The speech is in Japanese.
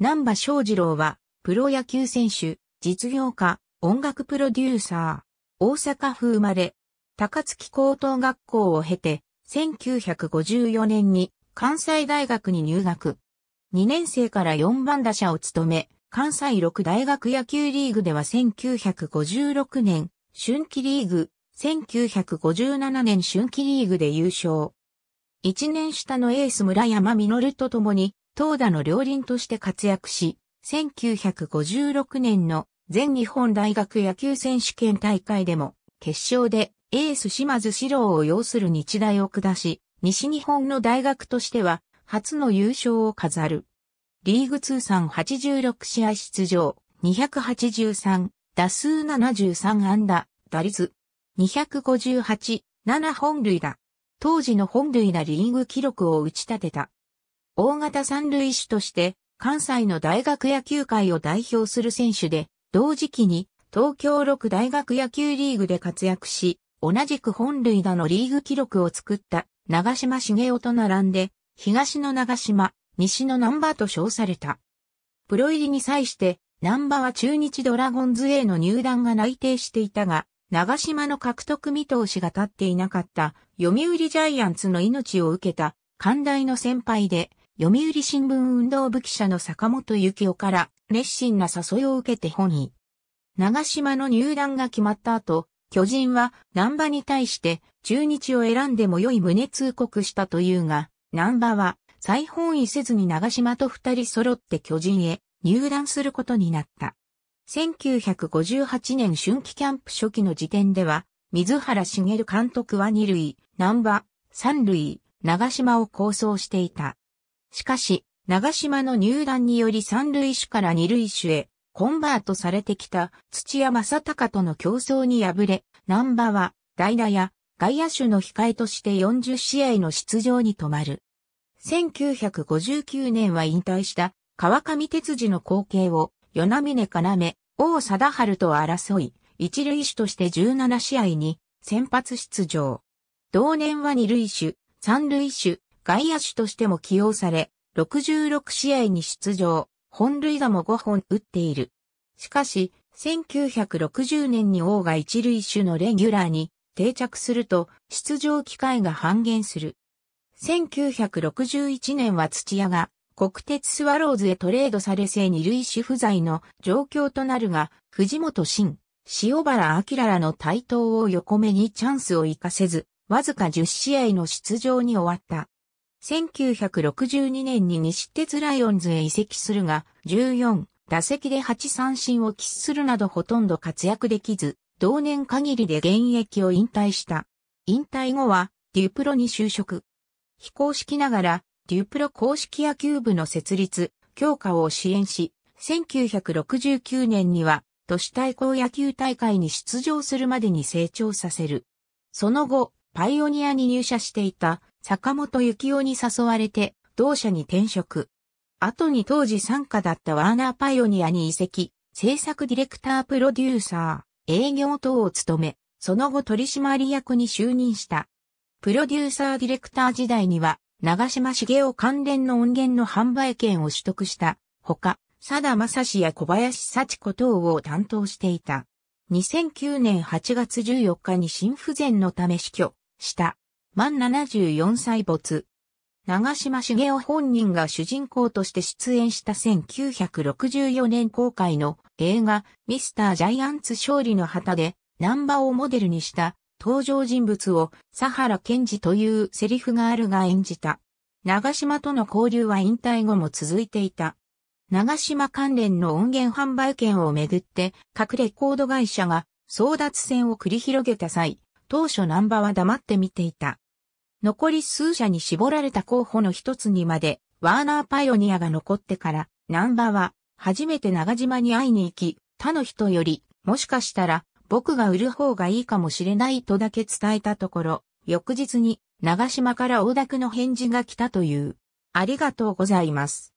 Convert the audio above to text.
南波翔二郎は、プロ野球選手、実業家、音楽プロデューサー、大阪府生まれ、高槻高等学校を経て、1954年に関西大学に入学。2年生から4番打者を務め、関西6大学野球リーグでは1956年、春季リーグ、1957年春季リーグで優勝。1年下のエース村山実と共に投打の両輪として活躍し、1956年の全日本大学野球選手権大会でも、決勝でエース島津史郎を擁する日大を下し、西日本の大学としては初の優勝を飾る。リーグ通算86試合出場、283、打数73安打、打率、258、7本塁打。当時の本塁打リーグ記録を打ち立てた。大型三塁手として、関西の大学野球界を代表する選手で、同時期に東京6大学野球リーグで活躍し、同じく本塁打のリーグ記録を作った長島茂雄と並んで、東の長島、西のナンバーと称された。プロ入りに際して、ナンバーは中日ドラゴンズへの入団が内定していたが、長島の獲得見通しが立っていなかった、読売ジャイアンツの命を受けた、寛大の先輩で、読売新聞運動部記者の坂本幸雄から熱心な誘いを受けて本位。長島の入団が決まった後、巨人は南波に対して中日を選んでも良い旨通告したというが、南波は再本位せずに長島と二人揃って巨人へ入団することになった。1958年春季キャンプ初期の時点では、水原茂監督は二塁、南波、三塁、長島を構想していた。しかし、長島の入団により三塁手から二塁手へコンバートされてきた土屋正隆との競争に敗れ、南波は代打や外野手の控えとして40試合の出場に止まる。1959年は引退した川上哲二の後継を与那峰要、王貞治と争い、一塁手として17試合に先発出場。同年は二塁手、三塁手、外野手としても起用され、66試合に出場、本塁打も5本打っている。しかし、1960年に王が一塁手のレギュラーに定着すると出場機会が半減する。1961年は土屋が国鉄スワローズへトレードされ正二塁手不在の状況となるが、藤本慎、塩原明らの対等を横目にチャンスを活かせず、わずか10試合の出場に終わった。1962年に西鉄ライオンズへ移籍するが、14打席で8三振を喫するなどほとんど活躍できず、同年限りで現役を引退した。引退後は、デュプロに就職。非公式ながら、デュプロ公式野球部の設立、強化を支援し、1969年には、都市対抗野球大会に出場するまでに成長させる。その後、パイオニアに入社していた坂本幸雄に誘われて、同社に転職。後に当時参加だったワーナーパイオニアに移籍、制作ディレクタープロデューサー、営業等を務め、その後取締役に就任した。プロデューサーディレクター時代には、長島茂雄関連の音源の販売権を取得した。ほか、佐田正史や小林幸子等を担当していた。2009年8月14日に心不全のため死去した。満74歳没。長島茂雄本人が主人公として出演した1964年公開の映画ミスター・ジャイアンツ勝利の旗でバ波をモデルにした登場人物を佐原健二というセリフがあるが演じた。長島との交流は引退後も続いていた。長島関連の音源販売権をめぐって各レコード会社が争奪戦を繰り広げた際、当初バ波は黙って見ていた。残り数社に絞られた候補の一つにまで、ワーナーパイオニアが残ってから、ナバーは、初めて長島に会いに行き、他の人より、もしかしたら、僕が売る方がいいかもしれないとだけ伝えたところ、翌日に、長島から大田区の返事が来たという。ありがとうございます。